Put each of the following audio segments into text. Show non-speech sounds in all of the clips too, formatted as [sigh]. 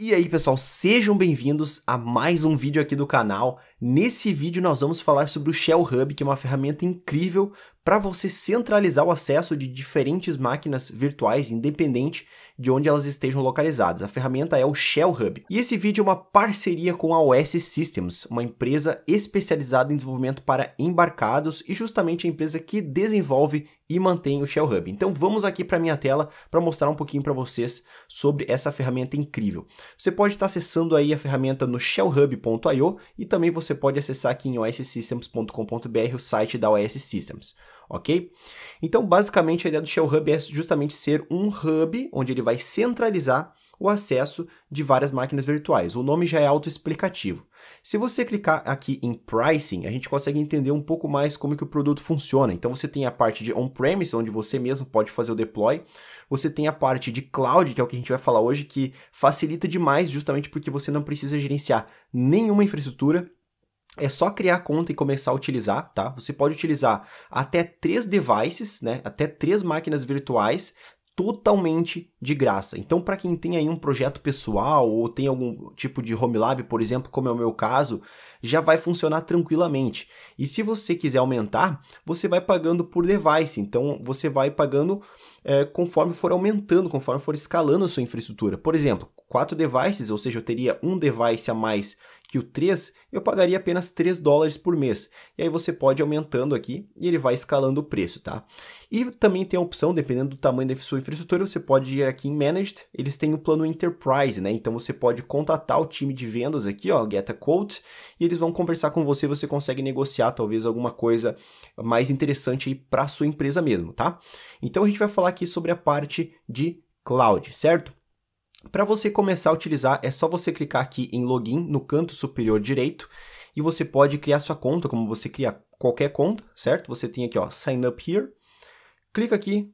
E aí pessoal, sejam bem-vindos a mais um vídeo aqui do canal. Nesse vídeo nós vamos falar sobre o Shell Hub, que é uma ferramenta incrível para você centralizar o acesso de diferentes máquinas virtuais, independente de onde elas estejam localizadas. A ferramenta é o Shell Hub. E esse vídeo é uma parceria com a OS Systems, uma empresa especializada em desenvolvimento para embarcados e justamente a empresa que desenvolve e mantém o Shell Hub. Então vamos aqui para minha tela para mostrar um pouquinho para vocês sobre essa ferramenta incrível. Você pode estar tá acessando aí a ferramenta no shellhub.io e também você pode acessar aqui em ossystems.com.br o site da OS Systems ok? Então, basicamente, a ideia do Shell Hub é justamente ser um hub onde ele vai centralizar o acesso de várias máquinas virtuais. O nome já é autoexplicativo. Se você clicar aqui em pricing, a gente consegue entender um pouco mais como que o produto funciona. Então você tem a parte de on-premise, onde você mesmo pode fazer o deploy. Você tem a parte de cloud, que é o que a gente vai falar hoje, que facilita demais justamente porque você não precisa gerenciar nenhuma infraestrutura é só criar conta e começar a utilizar, tá? Você pode utilizar até três devices, né? Até três máquinas virtuais totalmente de graça. Então, para quem tem aí um projeto pessoal ou tem algum tipo de home lab, por exemplo, como é o meu caso, já vai funcionar tranquilamente. E se você quiser aumentar, você vai pagando por device. Então, você vai pagando é, conforme for aumentando, conforme for escalando a sua infraestrutura. Por exemplo, quatro devices, ou seja, eu teria um device a mais que o 3 eu pagaria apenas 3 dólares por mês. E aí você pode aumentando aqui e ele vai escalando o preço, tá? E também tem a opção, dependendo do tamanho da sua infraestrutura, você pode ir aqui em Managed, eles têm o um plano Enterprise, né? Então você pode contatar o time de vendas aqui, ó, Get a Quote, e eles vão conversar com você, você consegue negociar talvez alguma coisa mais interessante aí para sua empresa mesmo, tá? Então a gente vai falar aqui sobre a parte de cloud, certo? Para você começar a utilizar, é só você clicar aqui em login no canto superior direito e você pode criar sua conta, como você cria qualquer conta, certo? Você tem aqui, ó, sign up here. Clica aqui,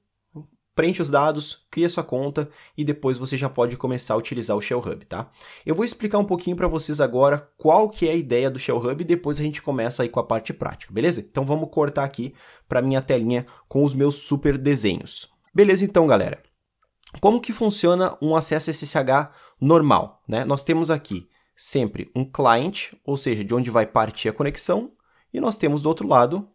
preenche os dados, cria sua conta e depois você já pode começar a utilizar o Shell Hub, tá? Eu vou explicar um pouquinho para vocês agora qual que é a ideia do Shell Hub e depois a gente começa aí com a parte prática, beleza? Então vamos cortar aqui para minha telinha com os meus super desenhos. Beleza então, galera? Como que funciona um acesso SSH normal? Né? Nós temos aqui sempre um client, ou seja, de onde vai partir a conexão, e nós temos do outro lado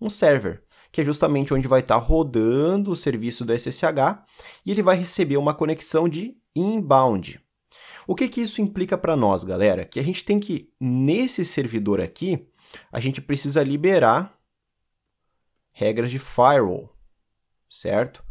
um server, que é justamente onde vai estar tá rodando o serviço do SSH, e ele vai receber uma conexão de inbound. O que, que isso implica para nós, galera? Que a gente tem que, nesse servidor aqui, a gente precisa liberar regras de firewall, certo?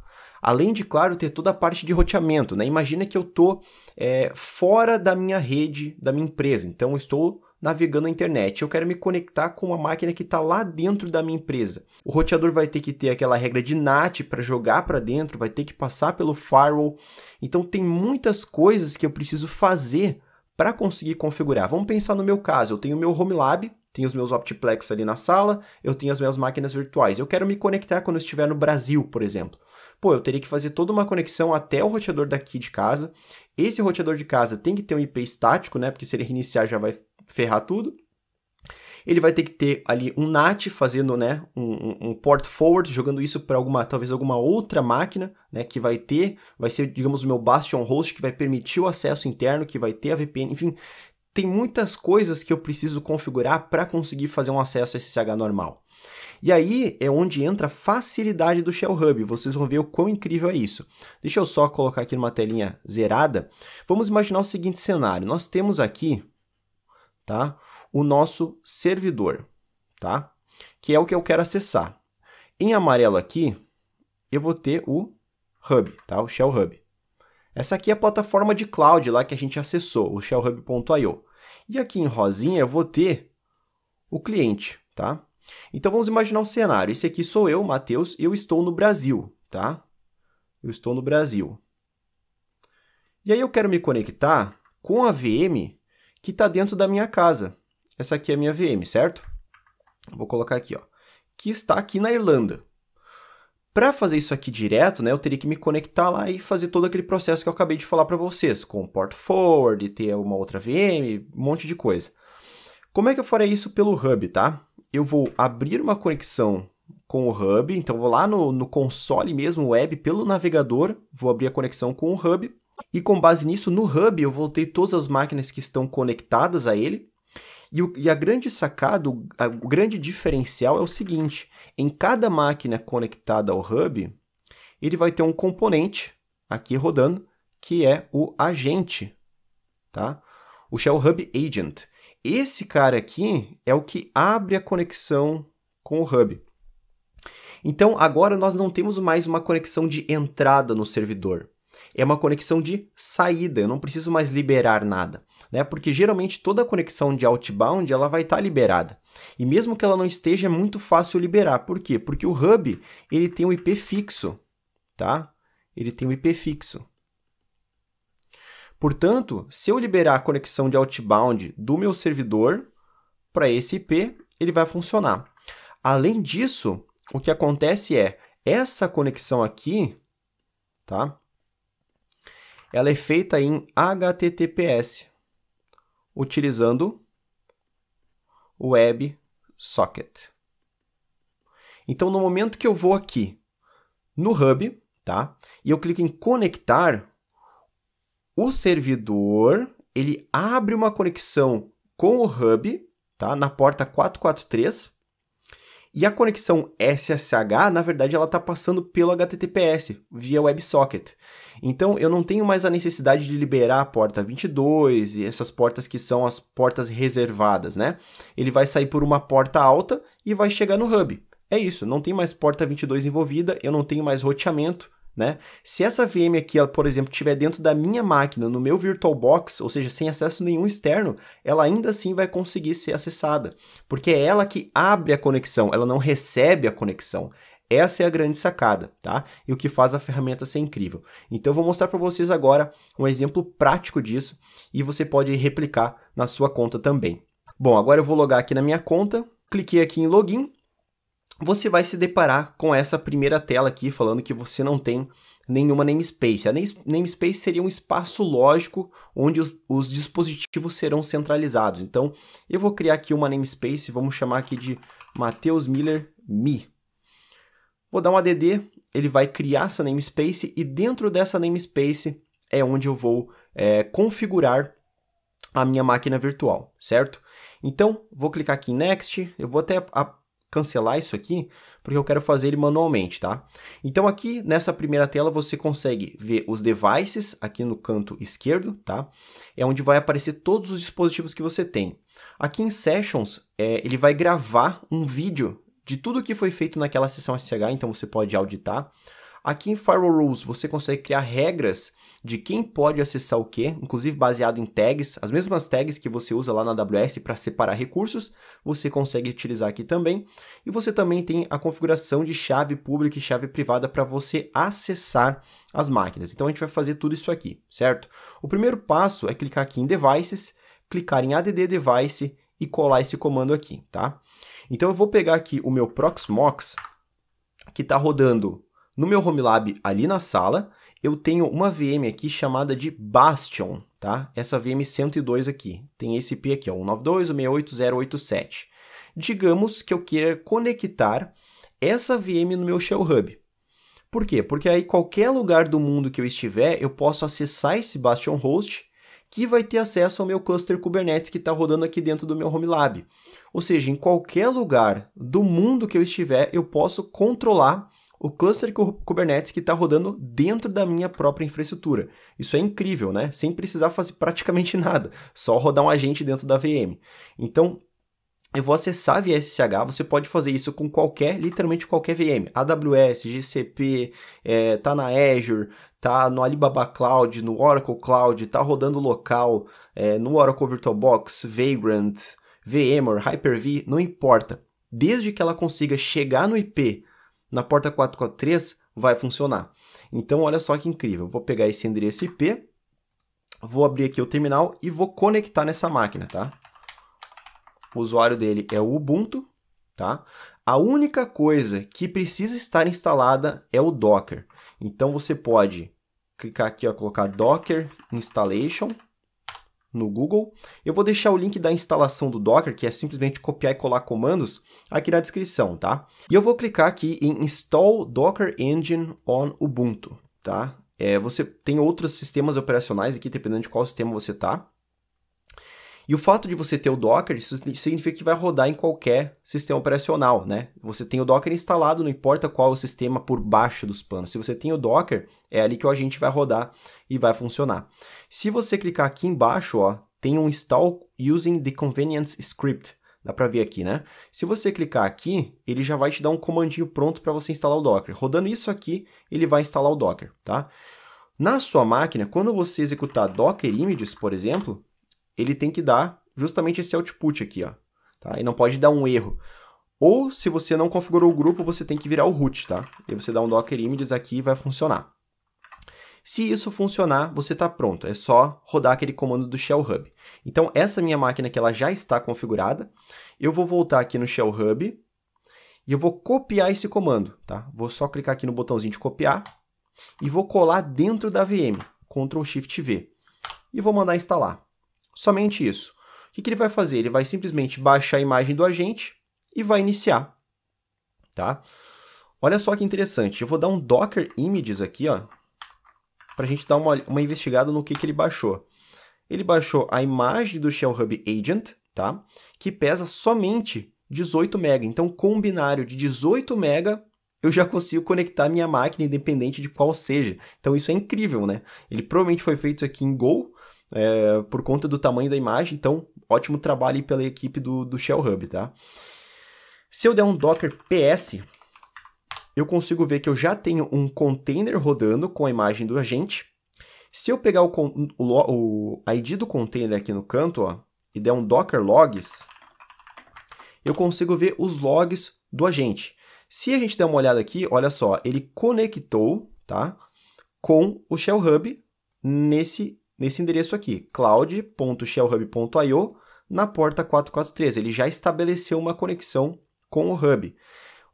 Além de, claro, ter toda a parte de roteamento, né? Imagina que eu tô é, fora da minha rede, da minha empresa, então estou navegando na internet. Eu quero me conectar com uma máquina que está lá dentro da minha empresa. O roteador vai ter que ter aquela regra de NAT para jogar para dentro, vai ter que passar pelo firewall. Então tem muitas coisas que eu preciso fazer para conseguir configurar. Vamos pensar no meu caso, eu tenho o meu Home Lab, tenho os meus Optiplex ali na sala, eu tenho as minhas máquinas virtuais. Eu quero me conectar quando eu estiver no Brasil, por exemplo pô, eu teria que fazer toda uma conexão até o roteador daqui de casa. Esse roteador de casa tem que ter um IP estático, né? Porque se ele reiniciar já vai ferrar tudo. Ele vai ter que ter ali um NAT fazendo, né, um, um port forward, jogando isso para alguma, talvez alguma outra máquina, né, que vai ter, vai ser, digamos, o meu bastion host que vai permitir o acesso interno, que vai ter a VPN, enfim, tem muitas coisas que eu preciso configurar para conseguir fazer um acesso SSH normal. E aí é onde entra a facilidade do Shell Hub. Vocês vão ver o quão incrível é isso. Deixa eu só colocar aqui numa telinha zerada. Vamos imaginar o seguinte cenário. Nós temos aqui tá, o nosso servidor, tá, que é o que eu quero acessar. Em amarelo aqui, eu vou ter o Hub, tá, o Shell Hub. Essa aqui é a plataforma de cloud lá que a gente acessou, o shellhub.io. E aqui em rosinha eu vou ter o cliente, tá? Então vamos imaginar um cenário. Esse aqui sou eu, Matheus, eu estou no Brasil, tá? Eu estou no Brasil. E aí eu quero me conectar com a VM que está dentro da minha casa. Essa aqui é a minha VM, certo? Vou colocar aqui, ó. Que está aqui na Irlanda. Para fazer isso aqui direto, né, eu teria que me conectar lá e fazer todo aquele processo que eu acabei de falar para vocês, com port forward, ter uma outra VM, um monte de coisa. Como é que eu farei isso pelo Hub, tá? eu vou abrir uma conexão com o Hub, então vou lá no, no console mesmo, web, pelo navegador, vou abrir a conexão com o Hub, e com base nisso, no Hub, eu vou ter todas as máquinas que estão conectadas a ele, e, o, e a grande sacada, o, a, o grande diferencial é o seguinte, em cada máquina conectada ao Hub, ele vai ter um componente aqui rodando, que é o agente, tá? O Shell Hub Agent. Esse cara aqui é o que abre a conexão com o hub. Então agora nós não temos mais uma conexão de entrada no servidor. É uma conexão de saída, eu não preciso mais liberar nada, né? Porque geralmente toda conexão de outbound ela vai estar tá liberada. E mesmo que ela não esteja, é muito fácil liberar. Por quê? Porque o hub, ele tem um IP fixo, tá? Ele tem um IP fixo. Portanto, se eu liberar a conexão de outbound do meu servidor para esse IP, ele vai funcionar. Além disso, o que acontece é essa conexão aqui, tá? Ela é feita em HTTPS, utilizando o WebSocket. Então, no momento que eu vou aqui no Hub, tá? E eu clico em conectar, o servidor ele abre uma conexão com o hub, tá? Na porta 443. E a conexão SSH, na verdade, ela está passando pelo HTTPS via WebSocket. Então, eu não tenho mais a necessidade de liberar a porta 22 e essas portas que são as portas reservadas, né? Ele vai sair por uma porta alta e vai chegar no hub. É isso, não tem mais porta 22 envolvida, eu não tenho mais roteamento, né? Se essa VM aqui, ela, por exemplo, estiver dentro da minha máquina, no meu VirtualBox, ou seja, sem acesso nenhum externo, ela ainda assim vai conseguir ser acessada, porque é ela que abre a conexão, ela não recebe a conexão. Essa é a grande sacada, tá? E o que faz a ferramenta ser incrível. Então eu vou mostrar para vocês agora um exemplo prático disso e você pode replicar na sua conta também. Bom, agora eu vou logar aqui na minha conta, cliquei aqui em login você vai se deparar com essa primeira tela aqui falando que você não tem nenhuma namespace. A namespace seria um espaço lógico onde os, os dispositivos serão centralizados. Então, eu vou criar aqui uma namespace, vamos chamar aqui de Mateus Miller Mi. Vou dar um add, ele vai criar essa namespace e dentro dessa namespace é onde eu vou é, configurar a minha máquina virtual, certo? Então, vou clicar aqui em Next, eu vou até a, cancelar isso aqui, porque eu quero fazer ele manualmente, tá? Então aqui nessa primeira tela você consegue ver os devices aqui no canto esquerdo, tá? É onde vai aparecer todos os dispositivos que você tem. Aqui em Sessions, é, ele vai gravar um vídeo de tudo que foi feito naquela sessão SSH, então você pode auditar. Aqui em Firewall Rules você consegue criar regras de quem pode acessar o que, inclusive baseado em tags, as mesmas tags que você usa lá na AWS para separar recursos, você consegue utilizar aqui também. E você também tem a configuração de chave pública e chave privada para você acessar as máquinas. Então a gente vai fazer tudo isso aqui, certo? O primeiro passo é clicar aqui em Devices, clicar em ADD Device e colar esse comando aqui, tá? Então eu vou pegar aqui o meu Proxmox, que está rodando no meu Home Lab ali na sala, eu tenho uma VM aqui chamada de Bastion, tá? Essa VM 102 aqui. Tem esse IP aqui, ó, 192.168.087. Digamos que eu queira conectar essa VM no meu Shell Hub. Por quê? Porque aí qualquer lugar do mundo que eu estiver, eu posso acessar esse Bastion Host, que vai ter acesso ao meu cluster Kubernetes que está rodando aqui dentro do meu Home Lab. Ou seja, em qualquer lugar do mundo que eu estiver, eu posso controlar o cluster Kubernetes que está rodando dentro da minha própria infraestrutura. Isso é incrível, né? Sem precisar fazer praticamente [laughs] nada, só rodar um agente dentro da VM. Então, eu vou acessar via SSH, você pode fazer isso com qualquer, literalmente qualquer VM. AWS, GCP, é, tá na Azure, tá no Alibaba Cloud, no Oracle Cloud, tá rodando local, é, no Oracle VirtualBox, Vagrant, VMware, Hyper-V, não importa. Desde que ela consiga chegar no IP na porta 443 vai funcionar. Então, olha só que incrível. vou pegar esse endereço IP, vou abrir aqui o terminal e vou conectar nessa máquina, tá? O usuário dele é o Ubuntu, tá? A única coisa que precisa estar instalada é o Docker. Então, você pode clicar aqui, ó, colocar Docker Installation, no Google. Eu vou deixar o link da instalação do Docker, que é simplesmente copiar e colar comandos, aqui na descrição, tá? E eu vou clicar aqui em Install Docker Engine on Ubuntu, tá? É, você tem outros sistemas operacionais aqui, dependendo de qual sistema você tá. E o fato de você ter o Docker, isso significa que vai rodar em qualquer sistema operacional, né? Você tem o Docker instalado, não importa qual é o sistema por baixo dos panos. Se você tem o Docker, é ali que o agente vai rodar e vai funcionar. Se você clicar aqui embaixo, ó, tem um install using the convenience script. Dá para ver aqui, né? Se você clicar aqui, ele já vai te dar um comandinho pronto para você instalar o Docker. Rodando isso aqui, ele vai instalar o Docker, tá? Na sua máquina, quando você executar Docker Images, por exemplo, ele tem que dar justamente esse output aqui, ó, tá? E não pode dar um erro. Ou se você não configurou o grupo, você tem que virar o root, tá? E você dá um docker images aqui e vai funcionar. Se isso funcionar, você está pronto, é só rodar aquele comando do Shell Hub. Então essa minha máquina que ela já está configurada, eu vou voltar aqui no Shell Hub e eu vou copiar esse comando, tá? Vou só clicar aqui no botãozinho de copiar e vou colar dentro da VM, Ctrl Shift V, e vou mandar instalar. Somente isso. O que, que ele vai fazer? Ele vai simplesmente baixar a imagem do agente e vai iniciar. Tá? Olha só que interessante. Eu vou dar um Docker Images aqui, ó, para a gente dar uma, uma investigada no que, que ele baixou. Ele baixou a imagem do Shell Hub Agent, tá? que pesa somente 18 MB. Então, com um binário de 18 MB, eu já consigo conectar minha máquina, independente de qual seja. Então, isso é incrível, né? Ele provavelmente foi feito aqui em Go, é, por conta do tamanho da imagem, então ótimo trabalho aí pela equipe do, do Shell Hub, tá? Se eu der um docker ps, eu consigo ver que eu já tenho um container rodando com a imagem do agente. Se eu pegar o, o, o ID do container aqui no canto ó, e der um docker logs, eu consigo ver os logs do agente. Se a gente der uma olhada aqui, olha só, ele conectou tá, com o Shell Hub nesse nesse endereço aqui, cloud.shellhub.io, na porta 443. Ele já estabeleceu uma conexão com o Hub.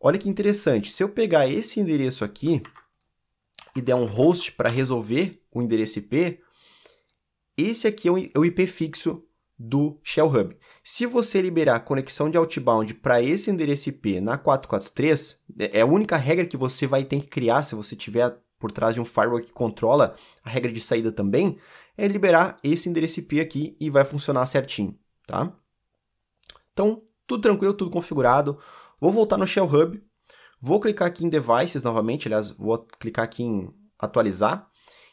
Olha que interessante, se eu pegar esse endereço aqui e der um host para resolver o endereço IP, esse aqui é o IP é fixo do Shell Hub. Se você liberar a conexão de outbound para esse endereço IP na 443, é, é a única regra que você vai ter que criar se você tiver por trás de um firewall que controla a regra de saída também, é liberar esse endereço IP aqui e vai funcionar certinho, tá? Então, tudo tranquilo, tudo configurado. Vou voltar no Shell Hub, vou clicar aqui em Devices novamente, aliás, vou clicar aqui em Atualizar,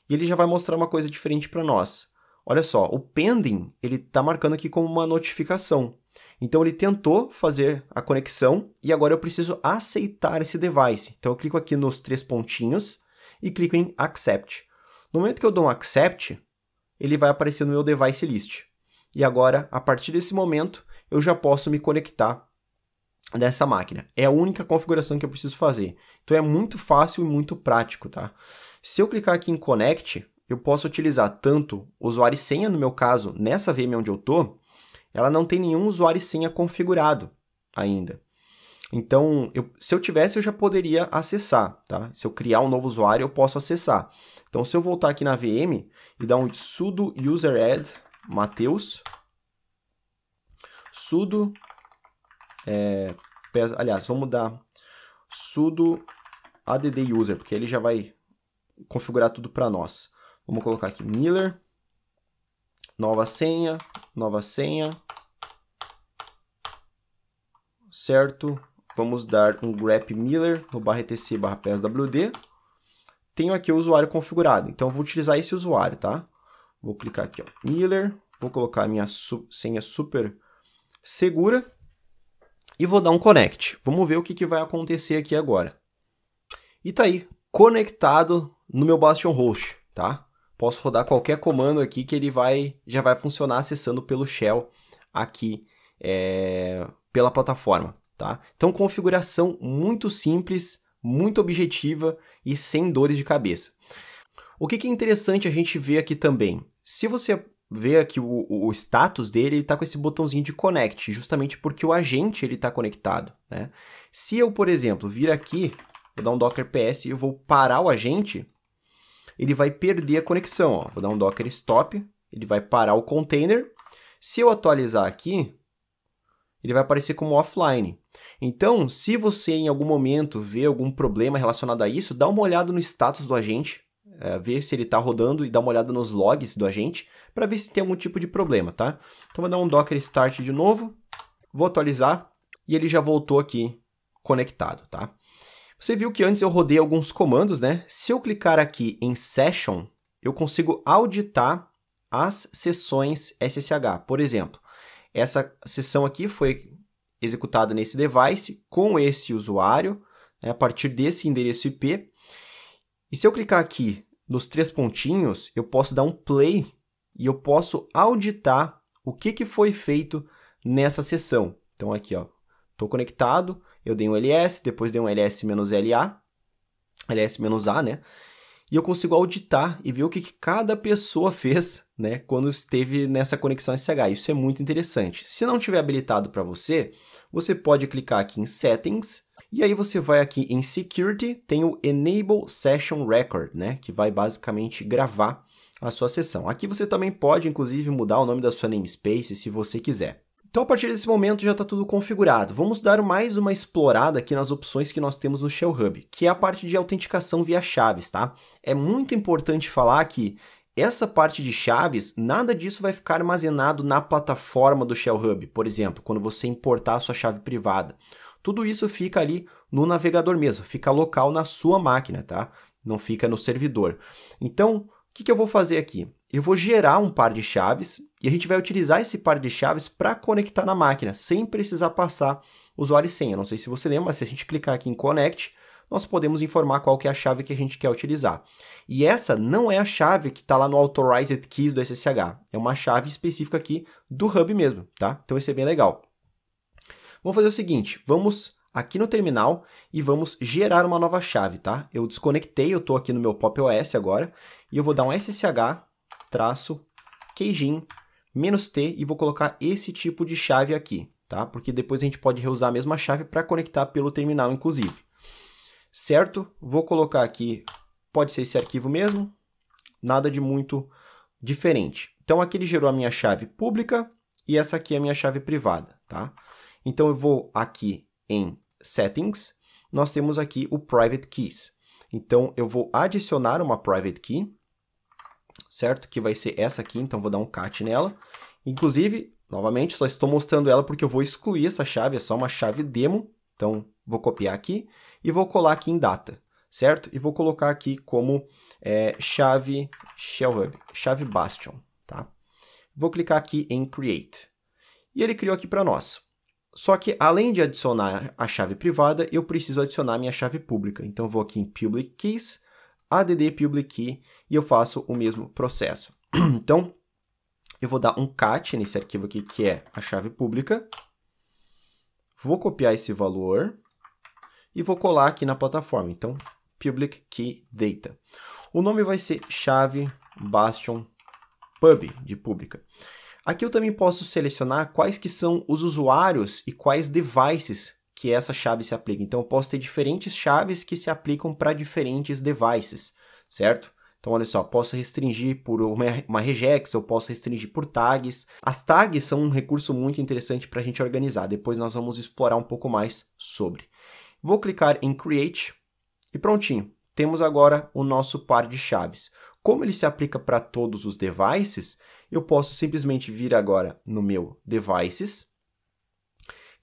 e ele já vai mostrar uma coisa diferente para nós. Olha só, o pending, ele está marcando aqui como uma notificação. Então ele tentou fazer a conexão e agora eu preciso aceitar esse device. Então eu clico aqui nos três pontinhos e clico em accept. No momento que eu dou um accept, ele vai aparecer no meu device list. E agora, a partir desse momento, eu já posso me conectar dessa máquina. É a única configuração que eu preciso fazer. Então é muito fácil e muito prático, tá? Se eu clicar aqui em Connect, eu posso utilizar tanto usuário e senha, no meu caso, nessa VM onde eu tô. ela não tem nenhum usuário e senha configurado ainda. Então, eu, se eu tivesse, eu já poderia acessar, tá? Se eu criar um novo usuário, eu posso acessar. Então, se eu voltar aqui na VM e dar um sudo user add mateus, sudo, é, pesa, aliás, vamos dar sudo add user, porque ele já vai configurar tudo para nós. Vamos colocar aqui Miller, nova senha, nova senha, certo, Vamos dar um grep miller no barra etc barra pswd. Tenho aqui o usuário configurado, então vou utilizar esse usuário, tá? Vou clicar aqui, ó, miller, vou colocar a minha su senha super segura e vou dar um connect. Vamos ver o que, que vai acontecer aqui agora. E tá aí, conectado no meu Bastion Host, tá? Posso rodar qualquer comando aqui que ele vai já vai funcionar acessando pelo shell aqui é, pela plataforma tá? Então, configuração muito simples, muito objetiva e sem dores de cabeça. O que, que é interessante a gente ver aqui também? Se você vê aqui o, o status dele, ele está com esse botãozinho de connect, justamente porque o agente ele está conectado. Né? Se eu, por exemplo, vir aqui, vou dar um docker ps e eu vou parar o agente, ele vai perder a conexão. Ó. Vou dar um docker stop, ele vai parar o container. Se eu atualizar aqui, ele vai aparecer como offline. Então, se você em algum momento vê algum problema relacionado a isso, dá uma olhada no status do agente, é, ver se ele está rodando e dá uma olhada nos logs do agente para ver se tem algum tipo de problema, tá? Então vou dar um docker start de novo, vou atualizar e ele já voltou aqui conectado, tá? Você viu que antes eu rodei alguns comandos, né? Se eu clicar aqui em session, eu consigo auditar as sessões SSH. Por exemplo, essa sessão aqui foi executada nesse device com esse usuário, né, a partir desse endereço IP. E se eu clicar aqui nos três pontinhos, eu posso dar um play e eu posso auditar o que, que foi feito nessa sessão. Então aqui, ó, estou conectado, eu dei um ls, depois dei um ls-la, ls-a, né? e eu consigo auditar e ver o que, que cada pessoa fez né, quando esteve nessa conexão SSH. Isso é muito interessante. Se não tiver habilitado para você, você pode clicar aqui em Settings e aí você vai aqui em Security, tem o Enable Session Record, né, que vai basicamente gravar a sua sessão. Aqui você também pode, inclusive, mudar o nome da sua namespace se você quiser. Então a partir desse momento já está tudo configurado. Vamos dar mais uma explorada aqui nas opções que nós temos no Shell Hub, que é a parte de autenticação via chaves, tá? É muito importante falar que essa parte de chaves, nada disso vai ficar armazenado na plataforma do Shell Hub, por exemplo, quando você importar a sua chave privada. Tudo isso fica ali no navegador mesmo, fica local na sua máquina, tá? Não fica no servidor. Então, o que, que eu vou fazer aqui? Eu vou gerar um par de chaves e a gente vai utilizar esse par de chaves para conectar na máquina, sem precisar passar usuário e senha. Não sei se você lembra, mas se a gente clicar aqui em Connect, nós podemos informar qual que é a chave que a gente quer utilizar. E essa não é a chave que está lá no Authorized Keys do SSH, é uma chave específica aqui do Hub mesmo, tá? Então isso é bem legal. Vamos fazer o seguinte, vamos aqui no terminal e vamos gerar uma nova chave, tá? Eu desconectei, eu estou aqui no meu PopOS agora, e eu vou dar um ssh-keijin menos T e vou colocar esse tipo de chave aqui, tá? Porque depois a gente pode reusar a mesma chave para conectar pelo terminal, inclusive. Certo? Vou colocar aqui, pode ser esse arquivo mesmo, nada de muito diferente. Então aqui ele gerou a minha chave pública e essa aqui é a minha chave privada, tá? Então eu vou aqui em Settings, nós temos aqui o Private Keys. Então eu vou adicionar uma Private Key, certo? Que vai ser essa aqui, então vou dar um cat nela. Inclusive, novamente, só estou mostrando ela porque eu vou excluir essa chave, é só uma chave demo. Então, vou copiar aqui e vou colar aqui em data, certo? E vou colocar aqui como é, chave Shell Hub, chave Bastion, tá? Vou clicar aqui em Create. E ele criou aqui para nós. Só que, além de adicionar a chave privada, eu preciso adicionar minha chave pública. Então, vou aqui em Public Keys add public key e eu faço o mesmo processo. [clears throat] então, eu vou dar um cat nesse arquivo aqui, que é a chave pública. Vou copiar esse valor e vou colar aqui na plataforma. Então, public key data. O nome vai ser chave bastion pub, de pública. Aqui eu também posso selecionar quais que são os usuários e quais devices que essa chave se aplica. Então, eu posso ter diferentes chaves que se aplicam para diferentes devices, certo? Então, olha só, posso restringir por uma regex, eu posso restringir por tags. As tags são um recurso muito interessante para a gente organizar. Depois nós vamos explorar um pouco mais sobre. Vou clicar em Create e prontinho. Temos agora o nosso par de chaves. Como ele se aplica para todos os devices, eu posso simplesmente vir agora no meu Devices,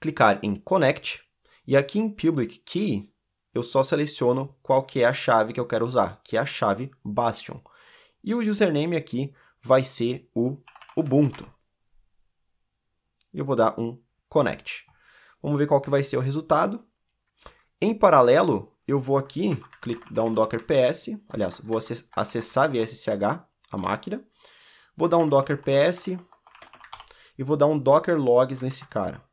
clicar em Connect e aqui em Public Key eu só seleciono qual que é a chave que eu quero usar, que é a chave Bastion. E o username aqui vai ser o Ubuntu. Eu vou dar um Connect. Vamos ver qual que vai ser o resultado. Em paralelo, eu vou aqui, dar um docker ps, aliás, vou acessar via SSH a máquina, vou dar um docker ps e vou dar um docker logs nesse cara.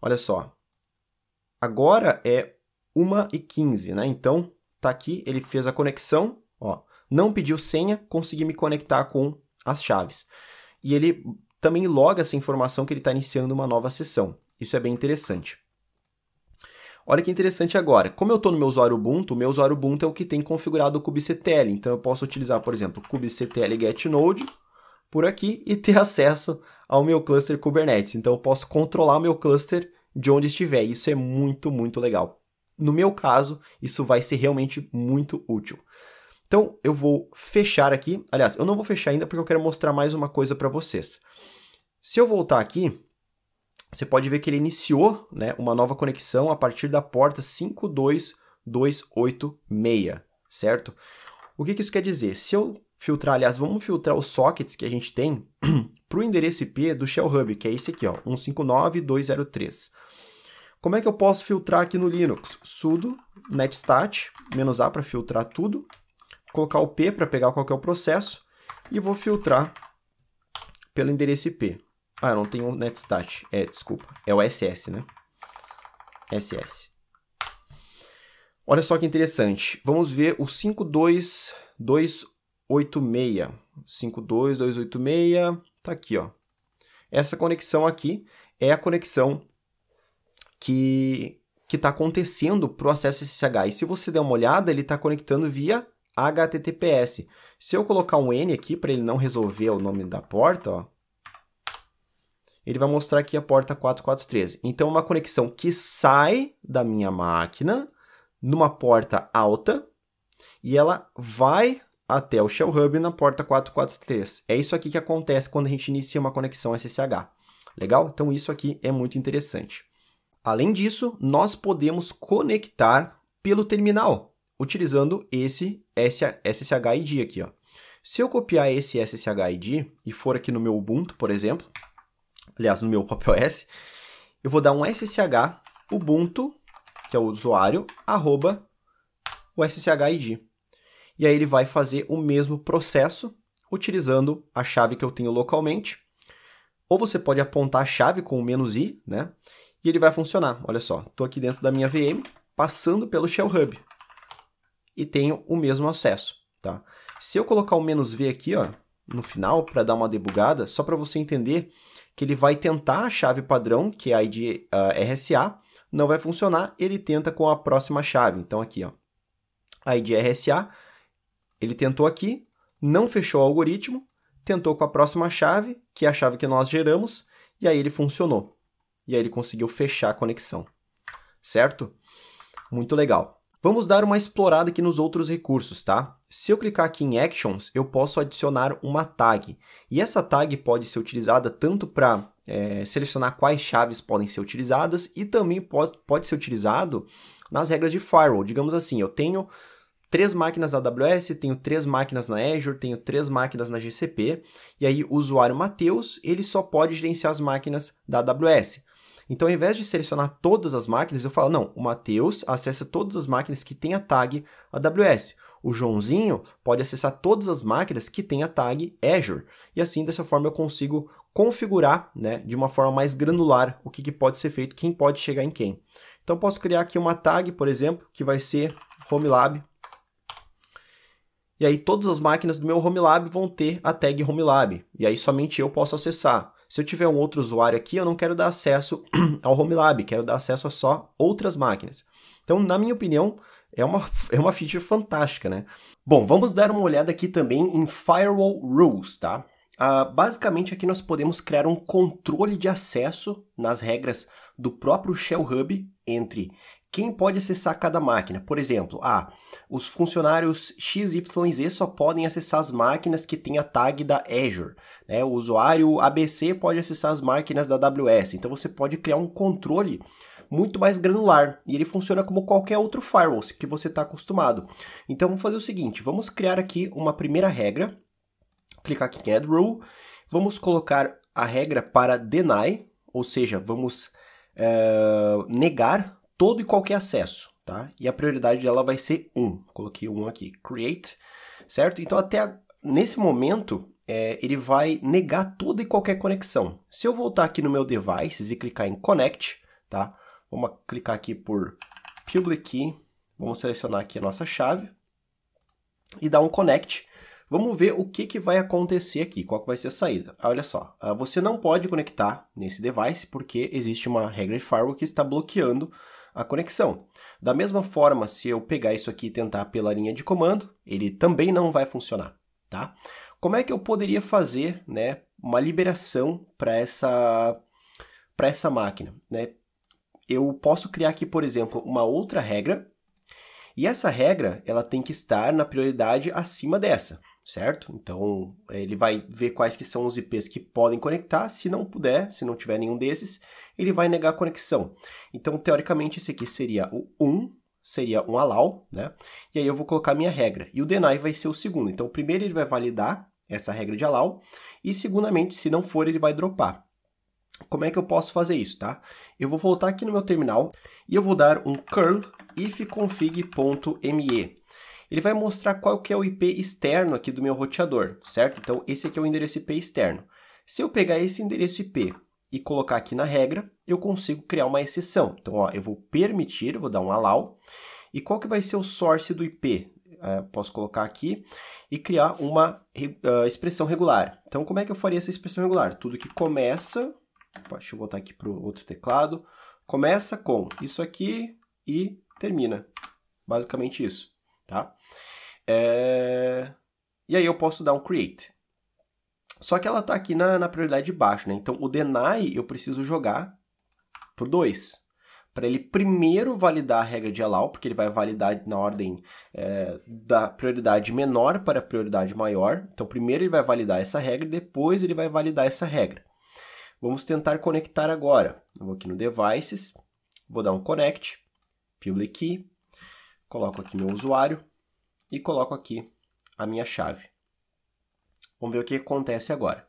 Olha só. Agora é 1 e 15, né? Então, tá aqui, ele fez a conexão, ó. Não pediu senha, consegui me conectar com as chaves. E ele também loga essa informação que ele está iniciando uma nova sessão. Isso é bem interessante. Olha que interessante agora. Como eu estou no meu usuário Ubuntu, o meu usuário Ubuntu é o que tem configurado o kubectl. Então eu posso utilizar, por exemplo, kubectl getNode por aqui e ter acesso ao meu cluster Kubernetes. Então eu posso controlar o meu cluster de onde estiver. Isso é muito, muito legal. No meu caso, isso vai ser realmente muito útil. Então eu vou fechar aqui. Aliás, eu não vou fechar ainda porque eu quero mostrar mais uma coisa para vocês. Se eu voltar aqui, você pode ver que ele iniciou né, uma nova conexão a partir da porta 52286, certo? O que, que isso quer dizer? Se eu filtrar, aliás, vamos filtrar os sockets que a gente tem [clears throat] para o endereço IP do Shell Hub, que é esse aqui, ó, 159.203. Como é que eu posso filtrar aqui no Linux? sudo netstat "-a", para filtrar tudo, colocar o p para pegar qual é o processo, e vou filtrar pelo endereço IP. Ah, não tem um netstat, é, desculpa, é o SS, né? SS. Olha só que interessante. Vamos ver o 52286. 52286. Tá aqui, ó. Essa conexão aqui é a conexão que que está acontecendo para o acesso SSH. E se você der uma olhada, ele está conectando via HTTPS. Se eu colocar um N aqui para ele não resolver o nome da porta, ó, ele vai mostrar aqui a porta 443 Então, é uma conexão que sai da minha máquina numa porta alta e ela vai até o Shell Hub na porta 443. É isso aqui que acontece quando a gente inicia uma conexão SSH. Legal? Então isso aqui é muito interessante. Além disso, nós podemos conectar pelo terminal, utilizando esse SSH-ID aqui. Ó. Se eu copiar esse SSH-ID e for aqui no meu Ubuntu, por exemplo, aliás, no meu Pop!OS, eu vou dar um SSH Ubuntu, que é o usuário, arroba o SSH-ID. E aí ele vai fazer o mesmo processo utilizando a chave que eu tenho localmente. Ou você pode apontar a chave com o menos "-i", né? E ele vai funcionar. Olha só, estou aqui dentro da minha VM, passando pelo Shell Hub. E tenho o mesmo acesso, tá? Se eu colocar o menos "-v", aqui, ó, no final, para dar uma debugada, só para você entender que ele vai tentar a chave padrão, que é a ID uh, ah, RSA, não vai funcionar, ele tenta com a próxima chave. Então aqui, ó, a ID RSA, ele tentou aqui, não fechou o algoritmo, tentou com a próxima chave, que é a chave que nós geramos, e aí ele funcionou. E aí ele conseguiu fechar a conexão. Certo? Muito legal. Vamos dar uma explorada aqui nos outros recursos, tá? Se eu clicar aqui em Actions, eu posso adicionar uma tag. E essa tag pode ser utilizada tanto para é, selecionar quais chaves podem ser utilizadas e também pode, pode ser utilizado nas regras de firewall. Digamos assim, eu tenho três máquinas na AWS, tenho três máquinas na Azure, tenho três máquinas na GCP, e aí o usuário Matheus, ele só pode gerenciar as máquinas da AWS. Então, ao invés de selecionar todas as máquinas, eu falo, não, o Matheus acessa todas as máquinas que tem a tag AWS. O Joãozinho pode acessar todas as máquinas que tem a tag Azure. E assim, dessa forma, eu consigo configurar né, de uma forma mais granular o que, que pode ser feito, quem pode chegar em quem. Então, posso criar aqui uma tag, por exemplo, que vai ser HomeLab e aí todas as máquinas do meu Home Lab vão ter a tag Home Lab. E aí somente eu posso acessar. Se eu tiver um outro usuário aqui, eu não quero dar acesso [clears throat] ao Home Lab, quero dar acesso a só outras máquinas. Então, na minha opinião, é uma, [laughs] é uma feature fantástica, né? Bom, vamos dar uma olhada aqui também em Firewall Rules, tá? Ah, basicamente, aqui nós podemos criar um controle de acesso nas regras do próprio Shell Hub entre quem pode acessar cada máquina. Por exemplo, ah, os funcionários XYZ só podem acessar as máquinas que têm a tag da Azure. Né? O usuário ABC pode acessar as máquinas da AWS. Então você pode criar um controle muito mais granular e ele funciona como qualquer outro firewall que você está acostumado. Então vamos fazer o seguinte: vamos criar aqui uma primeira regra. Clicar aqui em Add Rule. Vamos colocar a regra para deny, ou seja, vamos eh, negar todo e qualquer acesso, tá? E a prioridade dela vai ser Um. Coloquei um aqui, create, certo? Então até a, nesse momento, é, ele vai negar toda e qualquer conexão. Se eu voltar aqui no meu devices e clicar em connect, tá? Vamos clicar aqui por public key, vamos selecionar aqui a nossa chave e dar um connect. Vamos ver o que, que vai acontecer aqui, qual que vai ser a saída. Ah, olha só, ah, você não pode conectar nesse device porque existe uma regra de firewall que está bloqueando a conexão. Da mesma forma, se eu pegar isso aqui e tentar pela linha de comando, ele também não vai funcionar, tá? Como é que eu poderia fazer, né, uma liberação para essa para essa máquina, né? Eu posso criar aqui, por exemplo, uma outra regra, e essa regra, ela tem que estar na prioridade acima dessa certo? Então é, ele vai ver quais que são os IPs que podem conectar, se não puder, se não tiver nenhum desses, ele vai negar a conexão. Então teoricamente esse aqui seria o 1, seria um allow, né? E aí eu vou colocar minha regra. E o deny vai ser o segundo. Então primeiro ele vai validar essa regra de allow e segundamente, se não for, ele vai dropar. Como é que eu posso fazer isso, tá? Eu vou voltar aqui no meu terminal e eu vou dar um curl ifconfig.me ele vai mostrar qual que é o IP externo aqui do meu roteador, certo? Então, esse aqui é o endereço IP externo. Se eu pegar esse endereço IP e colocar aqui na regra, eu consigo criar uma exceção. Então, ó, eu vou permitir, vou dar um allow, e qual que vai ser o source do IP? Uh, é, posso colocar aqui e criar uma uh, expressão regular. Então, como é que eu faria essa expressão regular? Tudo que começa, deixa eu botar aqui para o outro teclado, começa com isso aqui e termina. Basicamente isso tá? É... E aí eu posso dar um create. Só que ela está aqui na, na prioridade de baixo, né? Então o deny eu preciso jogar o 2 para ele primeiro validar a regra de allow, porque ele vai validar na ordem é, da prioridade menor para a prioridade maior. Então, primeiro ele vai validar essa regra, depois ele vai validar essa regra. Vamos tentar conectar agora. Eu vou aqui no devices, vou dar um connect, public key, coloco aqui meu usuário e coloco aqui a minha chave. Vamos ver o que acontece agora.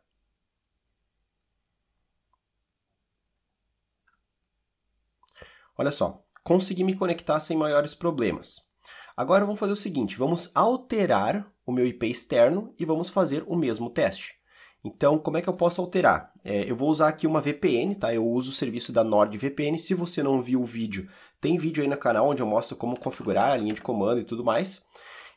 Olha só, consegui me conectar sem maiores problemas. Agora vamos fazer o seguinte, vamos alterar o meu IP externo e vamos fazer o mesmo teste. Então, como é que eu posso alterar? É, eu vou usar aqui uma VPN, tá? Eu uso o serviço da NordVPN. Se você não viu o vídeo, tem vídeo aí no canal onde eu mostro como configurar a linha de comando e tudo mais.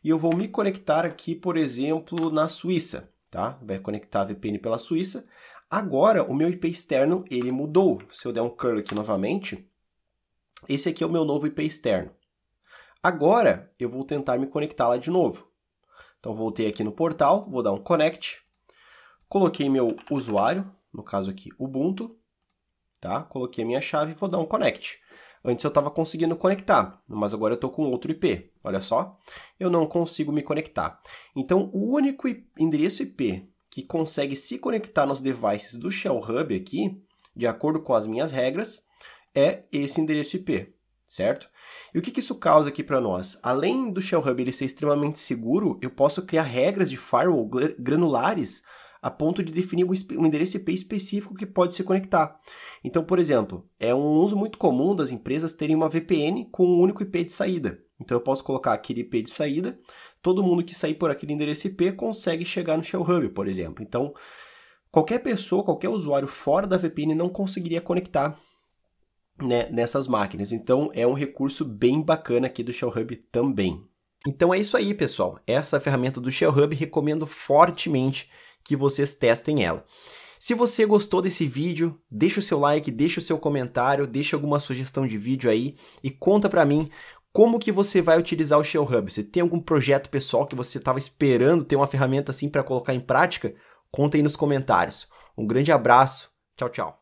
E eu vou me conectar aqui, por exemplo, na Suíça, tá? Vai conectar a VPN pela Suíça. Agora, o meu IP externo, ele mudou. Se eu der um curl aqui novamente, esse aqui é o meu novo IP externo. Agora, eu vou tentar me conectar lá de novo. Então, voltei aqui no portal, vou dar um connect. Coloquei meu usuário, no caso aqui Ubuntu, tá? Coloquei a minha chave e vou dar um connect. Antes eu estava conseguindo conectar, mas agora eu estou com outro IP. Olha só, eu não consigo me conectar. Então, o único endereço IP que consegue se conectar nos devices do Shell Hub aqui, de acordo com as minhas regras, é esse endereço IP, certo? E o que, que isso causa aqui para nós? Além do Shell Hub ele ser extremamente seguro, eu posso criar regras de firewall granulares a ponto de definir um endereço IP específico que pode se conectar. Então, por exemplo, é um uso muito comum das empresas terem uma VPN com um único IP de saída. Então eu posso colocar aquele IP de saída, todo mundo que sair por aquele endereço IP consegue chegar no Shell Hub, por exemplo. Então, qualquer pessoa, qualquer usuário fora da VPN não conseguiria conectar né, nessas máquinas. Então, é um recurso bem bacana aqui do Shell Hub também. Então é isso aí, pessoal. Essa ferramenta do Shell Hub recomendo fortemente que vocês testem ela. Se você gostou desse vídeo, deixa o seu like, deixa o seu comentário, deixa alguma sugestão de vídeo aí e conta para mim como que você vai utilizar o Shell Hub. Você tem algum projeto pessoal que você estava esperando ter uma ferramenta assim para colocar em prática? Conta aí nos comentários. Um grande abraço. Tchau, tchau.